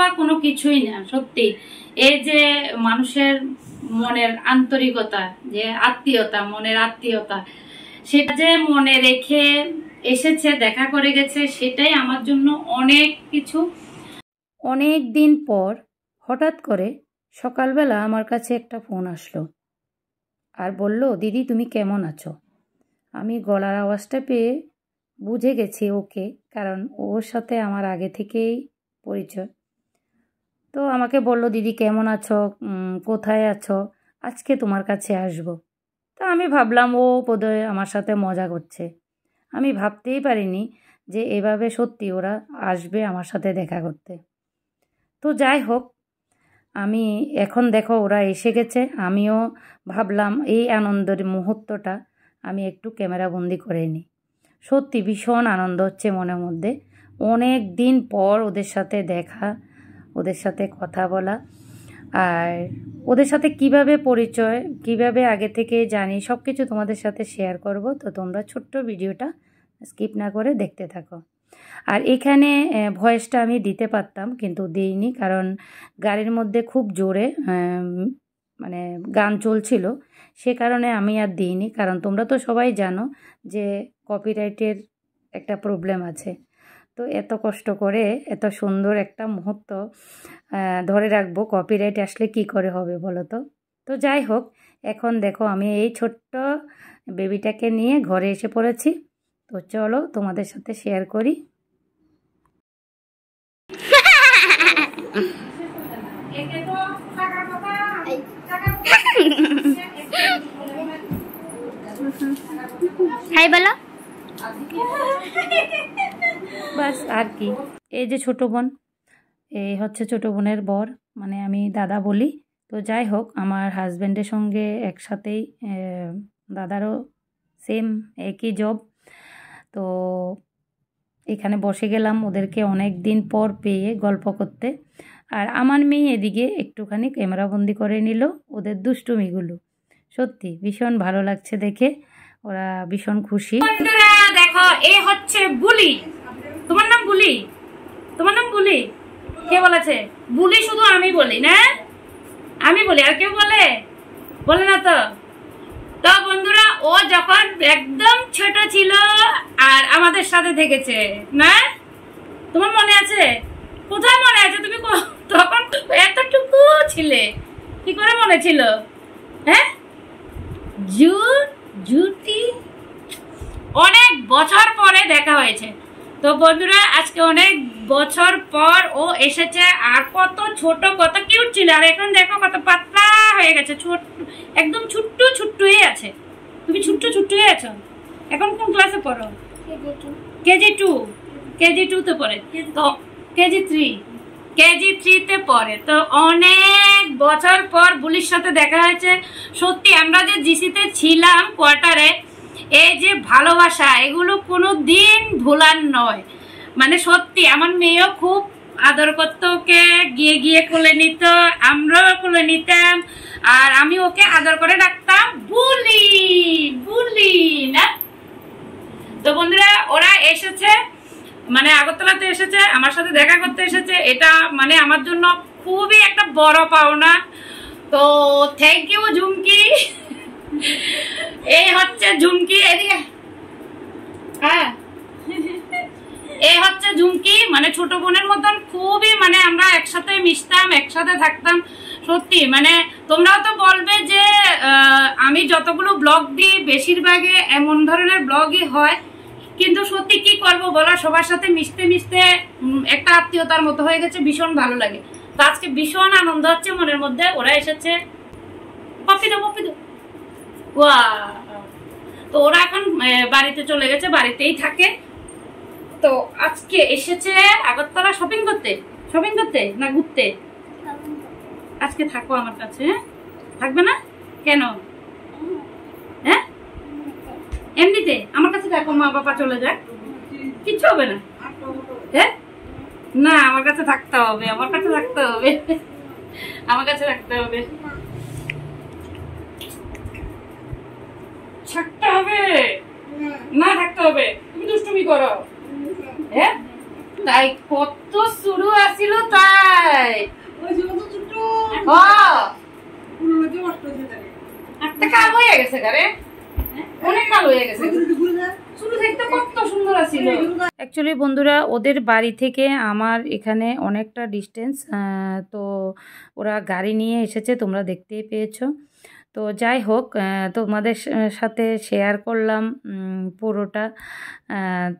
পাওয়ার কোনো কিছুই না সত্যি এই যে মানুষের মনের আন্তরিকতা যে আত্মীয়তা মনের আত্মীয়তা সেটা যে মনে রেখে এসেছে দেখা করে গেছে সেটাই আমার জন্য অনেক কিছু অনেক দিন পর হঠাৎ করে সকালবেলা আমার কাছে একটা ফোন আসলো আর বলল দিদি তুমি কেমন আছো আমি গলার আওয়াজটা পেয়ে বুঝে গেছি ওকে কারণ ওর সাথে আমার আগে থেকেই পরিচয় তো আমাকে বলল দিদি কেমন আছো কোথায় আছো আজকে তোমার কাছে আসব। তা আমি ভাবলাম ও বোধহয় আমার সাথে মজা করছে আমি ভাবতেই পারিনি যে এভাবে সত্যি ওরা আসবে আমার সাথে দেখা করতে তো যাই হোক আমি এখন দেখো ওরা এসে গেছে আমিও ভাবলাম এই আনন্দের মুহূর্তটা আমি একটু ক্যামেরা বন্দি করে নিই সত্যি ভীষণ আনন্দ হচ্ছে মনের মধ্যে অনেক দিন পর ওদের সাথে দেখা ওদের সাথে কথা বলা আর ওদের সাথে কিভাবে পরিচয় কিভাবে আগে থেকে জানি সব কিছু তোমাদের সাথে শেয়ার করব তো তোমরা ছোট্ট ভিডিওটা স্কিপ না করে দেখতে থাকো আর এখানে ভয়েসটা আমি দিতে পারতাম কিন্তু দিইনি কারণ গাড়ির মধ্যে খুব জোরে মানে গান চলছিল সে কারণে আমি আর দিইনি কারণ তোমরা তো সবাই জানো যে কপিরাইটের একটা প্রবলেম আছে তো এত কষ্ট করে এত সুন্দর একটা মুহূর্ত ধরে রাখবো কপিরাইট আসলে কি করে হবে বলো তো তো যাই হোক এখন দেখো আমি এই ছোট্ট বেবিটাকে নিয়ে ঘরে এসে পড়েছি তো চলো তোমাদের সাথে শেয়ার করি হাই বলো বাস আর কি এই যে ছোটো বোন এই হচ্ছে ছোটো বোনের বর মানে আমি দাদা বলি তো যাই হোক আমার হাজব্যান্ডের সঙ্গে একসাথেই দাদারও সেম একই জব তো এখানে বসে গেলাম ওদেরকে অনেক দিন পর পেয়ে গল্প করতে আর আমার মেয়ে এদিকে একটুখানি ক্যামেরাবন্দি করে নিল ওদের দুষ্টুমিগুলো সত্যি ভীষণ ভালো লাগছে দেখে ওরা ভীষণ খুশি দেখো এ হচ্ছে বুলি তোমার নাম বুলি তোমার নাম বুলি কে বলেছে বুলি শুধু আমি বলি না আমি বলি আর কেউ বলে বলে না তো তো বন্ধুরা ও যখন একদম ছোট ছিল আর আমাদের সাথে থেকেছে না তোমার মনে আছে কোথায় মনে আছে তুমি তখন এতটুকু ছিলে কি করে মনে ছিল হ্যাঁ জুট জুটি অনেক বছর পরে দেখা হয়েছে তো বন্ধুরা আজকে অনেক বছর পর ও এসেছে আর কত ছোট কত কিউট ছিল আর এখন দেখো কত পাতলা হয়ে গেছে ছোট একদম ছোট্ট ছুট্টুই আছে তুমি ছোট্ট হয়ে আছো এখন কোন ক্লাসে পড়ো কেজি টু কেজি টুতে পড়ে তো কেজি থ্রি কেজি থ্রিতে পড়ে তো অনেক বছর পর বুলির সাথে দেখা হয়েছে সত্যি আমরা যে জিসিতে ছিলাম কোয়ার্টারে এই যে ভালোবাসা এগুলো কোনো দিন ভোলার নয় মানে সত্যি আমার মেয়েও খুব আদর করতো ওকে গিয়ে গিয়ে কোলে নিত আমরাও কোলে নিতাম আর আমি ওকে আদর করে ডাকতাম বুলি বুলি না তো বন্ধুরা ওরা এসেছে মানে আগরতলাতে এসেছে আমার সাথে দেখা করতে এসেছে এটা মানে আমার জন্য খুবই একটা বড় পাওনা তো থ্যাংক ইউ ঝুমকি এই হচ্ছে ঝুমকি এদিকে হ্যাঁ এ হচ্ছে ঝুমকি মানে ছোট বোনের মতন খুবই মানে আমরা একসাথে মিশতাম একসাথে থাকতাম সত্যি মানে তোমরাও তো বলবে যে আমি যতগুলো ব্লগ দিই বেশিরভাগে এমন ধরনের ব্লগই হয় কিন্তু সত্যি কি করব বলো সবার সাথে মিশতে মিশতে একটা আত্মীয়তার মতো হয়ে গেছে ভীষণ ভালো লাগে তো আজকে ভীষণ আনন্দ হচ্ছে মনের মধ্যে ওরা এসেছে পপি দো তো ওরা এখন বাড়িতে চলে গেছে বাড়িতেই থাকে তো আজকে এসেছে আগরতলা শপিং করতে শপিং করতে না ঘুরতে আজকে থাকো আমার কাছে হ্যাঁ? থাকবে না কেন হ্যাঁ এমনিতে আমার কাছে থাকো মা বাবা চলে যাক কিচ্ছু হবে না হ্যাঁ না আমার কাছে থাকতে হবে আমার কাছে থাকতে হবে আমার কাছে থাকতে হবে থাকতে হবে না থাকতে হবে তুমি দুষ্টুমি করো তাই কত শুরু আসিল তাই অ্যাকচুয়ালি বন্ধুরা ওদের বাড়ি থেকে আমার এখানে অনেকটা ডিস্টেন্স তো ওরা গাড়ি নিয়ে এসেছে তোমরা দেখতেই পেয়েছো তো যাই হোক তোমাদের সাথে শেয়ার করলাম পুরোটা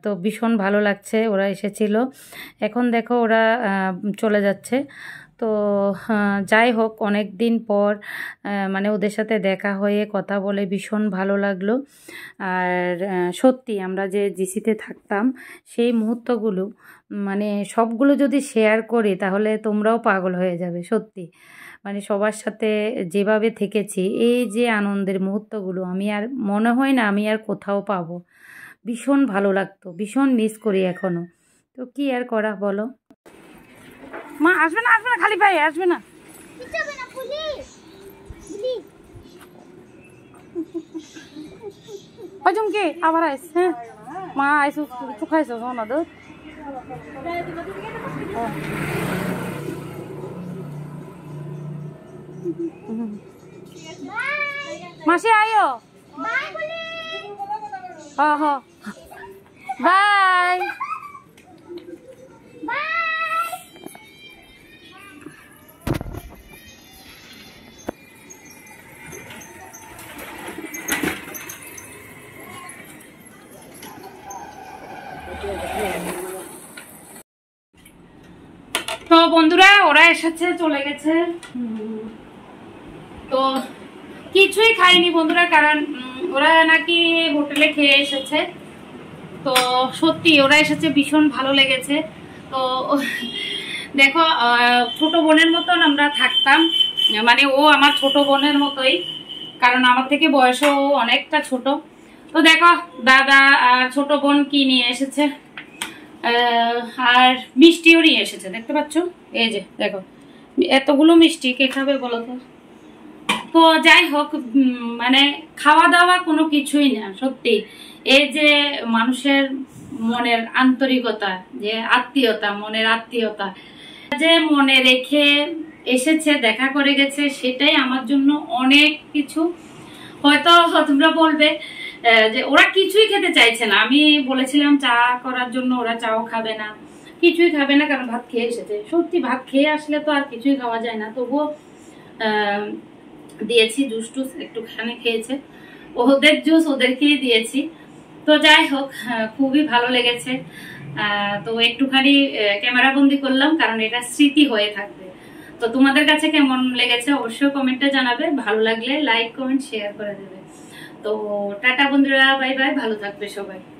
তো ভীষণ ভালো লাগছে ওরা এসেছিল এখন দেখো ওরা চলে যাচ্ছে তো যাই হোক অনেক দিন পর মানে ওদের সাথে দেখা হয়ে কথা বলে ভীষণ ভালো লাগলো আর সত্যি আমরা যে জিসিতে থাকতাম সেই মুহূর্তগুলো মানে সবগুলো যদি শেয়ার করি তাহলে তোমরাও পাগল হয়ে যাবে সত্যি মানে সবার সাথে যেভাবে থেকেছি এই যে আনন্দের মুহূর্তগুলো আমি আর মনে হয় না আমি আর কোথাও পাব ভীষণ ভালো লাগতো ভীষণ মিস করি এখনও তো কি আর করা বলো মা আসবে না আসবে না খালি ভাই আসবে না অজমকে আবার আইস হ্যাঁ মা আইসু চুখাইছো না দুধ মাসি আয়ো হ্যাঁ, হ্যাঁ। বাই তো বন্ধুরা ওরা এসেছে চলে গেছে তো কিছুই খাইনি বন্ধুরা কারণ ওরা নাকি হোটেলে খেয়ে এসেছে তো সত্যি ওরা এসেছে ভীষণ ভালো লেগেছে তো দেখো ছোট বোনের মতন আমরা থাকতাম মানে ও আমার ছোট বোনের মতোই কারণ আমার থেকে বয়সও অনেকটা ছোট তো দেখো দাদা আর ছোট বোন কি নিয়ে এসেছে আর মিষ্টিও নিয়ে এসেছে দেখতে পাচ্ছ এই যে দেখো এতগুলো মিষ্টি কে খাবে বলো তো তো যাই হোক মানে খাওয়া দাওয়া কোনো কিছুই না সত্যি এই যে মানুষের মনের আন্তরিকতা যে আত্মীয়তা মনের আত্মীয়তা যে মনে রেখে এসেছে দেখা করে গেছে সেটাই আমার জন্য অনেক কিছু হয়তো তোমরা বলবে যে ওরা কিছুই খেতে চাইছে না আমি বলেছিলাম চা করার জন্য ওরা চাও খাবে না কিছুই খাবে না কারণ ভাত খেয়ে এসেছে সত্যি ভাত খেয়ে আসলে তো আর কিছুই খাওয়া যায় না তবুও দিয়েছি জুস টুস একটুখানি খেয়েছে ওদের জুস ওদেরকেই দিয়েছি তো যাই হোক খুবই ভালো লেগেছে তো একটুখানি ক্যামেরাবন্দি করলাম কারণ এটা স্মৃতি হয়ে থাকবে তো তোমাদের কাছে কেমন লেগেছে অবশ্যই কমেন্টে জানাবে ভালো লাগলে লাইক কমেন্ট শেয়ার করে দেবে তো টাটা বন্ধুরা বাই বাই ভালো থাকবে সবাই